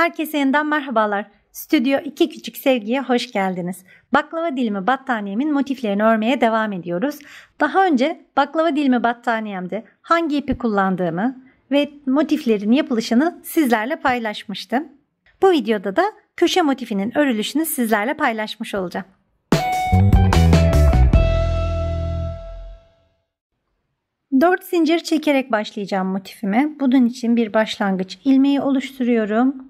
Herkese yeniden merhabalar. Stüdyo 2 Küçük Sevgi'ye hoş geldiniz. Baklava dilimi battaniyemin motiflerini örmeye devam ediyoruz. Daha önce baklava dilimi battaniyemde hangi ipi kullandığımı ve motiflerin yapılışını sizlerle paylaşmıştım. Bu videoda da köşe motifinin örülüşünü sizlerle paylaşmış olacağım. Dört zincir çekerek başlayacağım motifime. Bunun için bir başlangıç ilmeği oluşturuyorum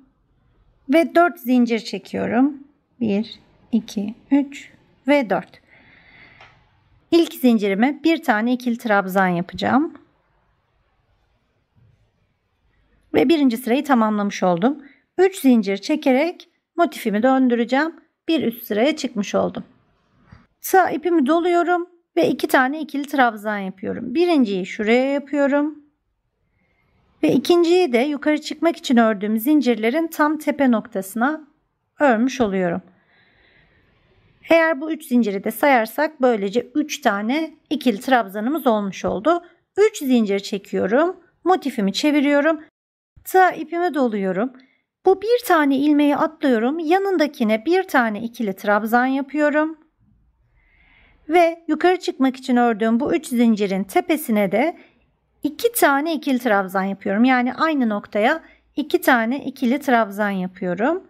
ve 4 zincir çekiyorum. 1, 2, 3 ve 4. İlk zincirime bir tane ikili trabzan yapacağım. Ve birinci sırayı tamamlamış oldum. 3 zincir çekerek motifimi döndüreceğim. Bir üst sıraya çıkmış oldum. Sağ ipimi doluyorum ve iki tane ikili trabzan yapıyorum. Birinciyi şuraya yapıyorum. Ve ikinciyi de yukarı çıkmak için ördüğüm zincirlerin tam tepe noktasına örmüş oluyorum. Eğer bu 3 zinciri de sayarsak böylece 3 tane ikili trabzanımız olmuş oldu. 3 zincir çekiyorum. Motifimi çeviriyorum. Tığa ipime doluyorum. Bu bir tane ilmeği atlıyorum. Yanındakine bir tane ikili trabzan yapıyorum. Ve yukarı çıkmak için ördüğüm bu 3 zincirin tepesine de 2 tane ikili trabzan yapıyorum. Yani aynı noktaya 2 iki tane ikili trabzan yapıyorum.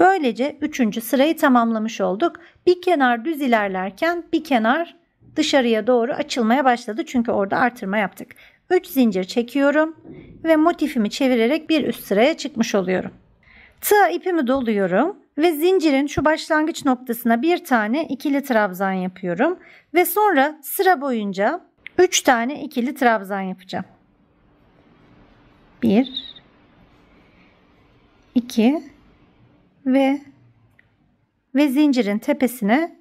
Böylece 3. sırayı tamamlamış olduk. Bir kenar düz ilerlerken bir kenar dışarıya doğru açılmaya başladı. Çünkü orada artırma yaptık. 3 zincir çekiyorum ve motifimi çevirerek bir üst sıraya çıkmış oluyorum. Tığa ipimi doluyorum ve zincirin şu başlangıç noktasına bir tane ikili trabzan yapıyorum ve sonra sıra boyunca 3 tane ikili trabzan yapacağım. 1 2 ve ve zincirin tepesine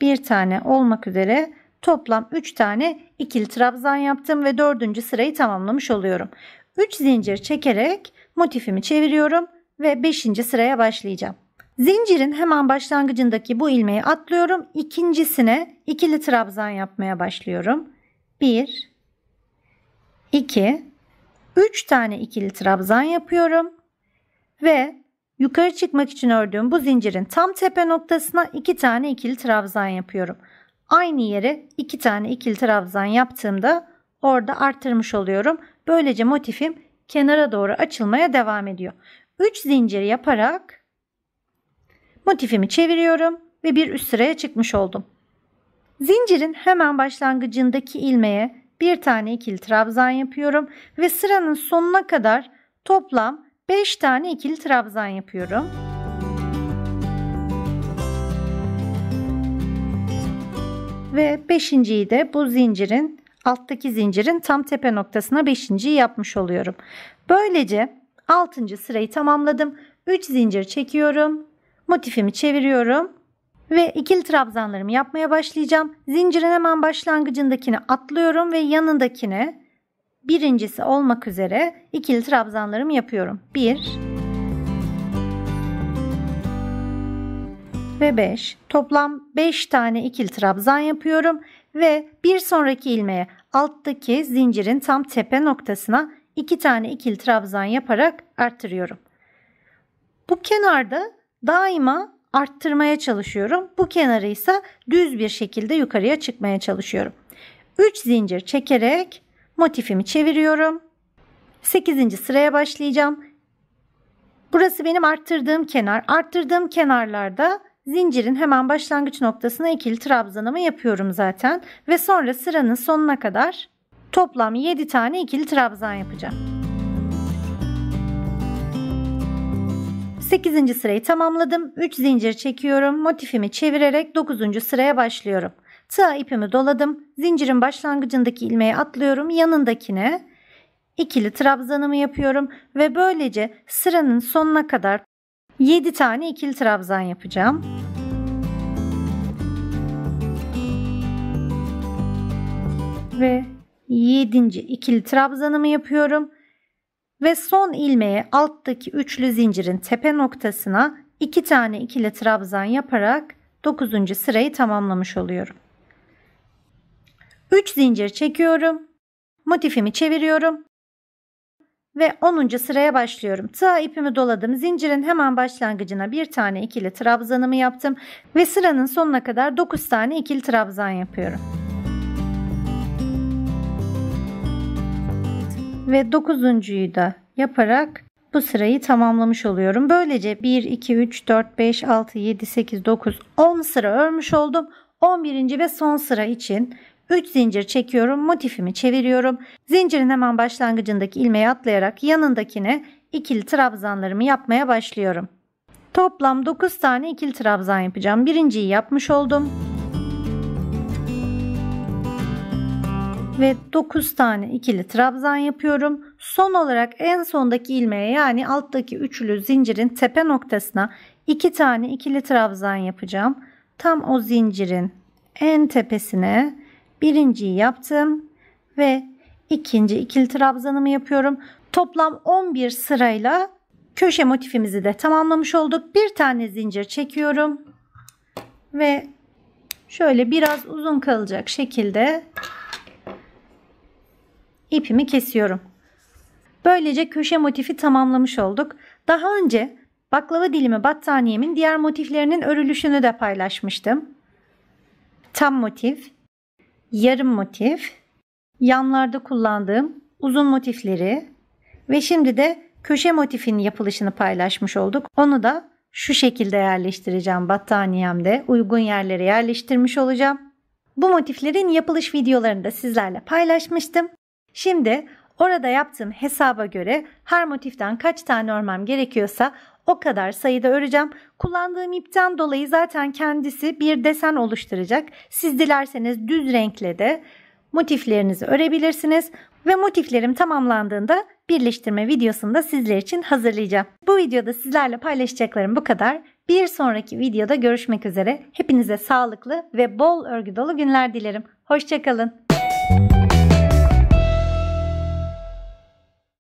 bir tane olmak üzere toplam 3 tane ikili trabzan yaptım ve 4. sırayı tamamlamış oluyorum. 3 zincir çekerek motifimi çeviriyorum ve 5. sıraya başlayacağım. Zincirin hemen başlangıcındaki bu ilmeği atlıyorum. İkincisine ikili trabzan yapmaya başlıyorum. 1 2 3 tane ikili trabzan yapıyorum ve yukarı çıkmak için ördüğüm bu zincirin tam tepe noktasına 2 iki tane ikili trabzan yapıyorum. Aynı yere 2 iki tane ikili trabzan yaptığımda orada arttırmış oluyorum. Böylece motifim kenara doğru açılmaya devam ediyor. 3 zincir yaparak motifimi çeviriyorum ve bir üst sıraya çıkmış oldum. Zincirin hemen başlangıcındaki ilmeğe bir tane ikili trabzan yapıyorum ve sıranın sonuna kadar toplam 5 tane ikili trabzan yapıyorum. Ve 5.yi de bu zincirin alttaki zincirin tam tepe noktasına 5.yi yapmış oluyorum. Böylece 6. sırayı tamamladım. 3 zincir çekiyorum. Motifimi çeviriyorum ve ikili trabzanlarımı yapmaya başlayacağım. Zincirin hemen başlangıcındakini atlıyorum ve yanındakine birincisi olmak üzere ikili trabzanlarımı yapıyorum. 1 ve 5. Toplam 5 tane ikili trabzan yapıyorum ve bir sonraki ilmeğe alttaki zincirin tam tepe noktasına 2 tane ikili trabzan yaparak arttırıyorum. Bu kenarda daima arttırmaya çalışıyorum. Bu kenarı ise düz bir şekilde yukarıya çıkmaya çalışıyorum. 3 zincir çekerek motifimi çeviriyorum. 8. sıraya başlayacağım. Burası benim arttırdığım kenar. Arttırdığım kenarlarda zincirin hemen başlangıç noktasına ikili trabzanımı yapıyorum zaten ve sonra sıranın sonuna kadar toplam 7 tane ikili trabzan yapacağım. 8. sırayı tamamladım. 3 zincir çekiyorum. Motifimi çevirerek 9. sıraya başlıyorum. Tığa ipimi doladım. Zincirin başlangıcındaki ilmeği atlıyorum. Yanındakine ikili trabzanımı yapıyorum ve böylece sıranın sonuna kadar 7 tane ikili trabzan yapacağım. Ve 7. ikili trabzanımı yapıyorum ve son ilmeğe alttaki üçlü zincirin tepe noktasına iki tane ikili trabzan yaparak 9. sırayı tamamlamış oluyorum. 3 zincir çekiyorum. Motifimi çeviriyorum. Ve 10. sıraya başlıyorum. Tığa ipimi doladım. Zincirin hemen başlangıcına bir tane ikili trabzanımı yaptım. Ve sıranın sonuna kadar 9 tane ikili trabzan yapıyorum. ve dokuzuncuyu da yaparak bu sırayı tamamlamış oluyorum. Böylece 1, 2, 3, 4, 5, 6, 7, 8, 9, 10 sıra örmüş oldum. 11. ve son sıra için 3 zincir çekiyorum. Motifimi çeviriyorum. Zincirin hemen başlangıcındaki ilmeği atlayarak yanındakine ikili trabzanlarımı yapmaya başlıyorum. Toplam 9 tane ikili trabzan yapacağım. Birinciyi yapmış oldum. ve 9 tane ikili trabzan yapıyorum. Son olarak en sondaki ilmeğe yani alttaki üçlü zincirin tepe noktasına 2 tane ikili trabzan yapacağım. Tam o zincirin en tepesine birinciyi yaptım ve ikinci ikili trabzanımı yapıyorum. Toplam 11 sırayla köşe motifimizi de tamamlamış olduk. Bir tane zincir çekiyorum ve şöyle biraz uzun kalacak şekilde ipimi kesiyorum. Böylece köşe motifi tamamlamış olduk. Daha önce baklava dilimi battaniyemin diğer motiflerinin örülüşünü de paylaşmıştım. Tam motif, yarım motif, yanlarda kullandığım uzun motifleri ve şimdi de köşe motifinin yapılışını paylaşmış olduk. Onu da şu şekilde yerleştireceğim battaniyemde uygun yerlere yerleştirmiş olacağım. Bu motiflerin yapılış videolarını da sizlerle paylaşmıştım. Şimdi orada yaptığım hesaba göre her motiften kaç tane örmem gerekiyorsa o kadar sayıda öreceğim. Kullandığım ipten dolayı zaten kendisi bir desen oluşturacak. Siz dilerseniz düz renkle de motiflerinizi örebilirsiniz ve motiflerim tamamlandığında birleştirme videosunu sizler için hazırlayacağım. Bu videoda sizlerle paylaşacaklarım bu kadar. Bir sonraki videoda görüşmek üzere. Hepinize sağlıklı ve bol örgü dolu günler dilerim. Hoşçakalın.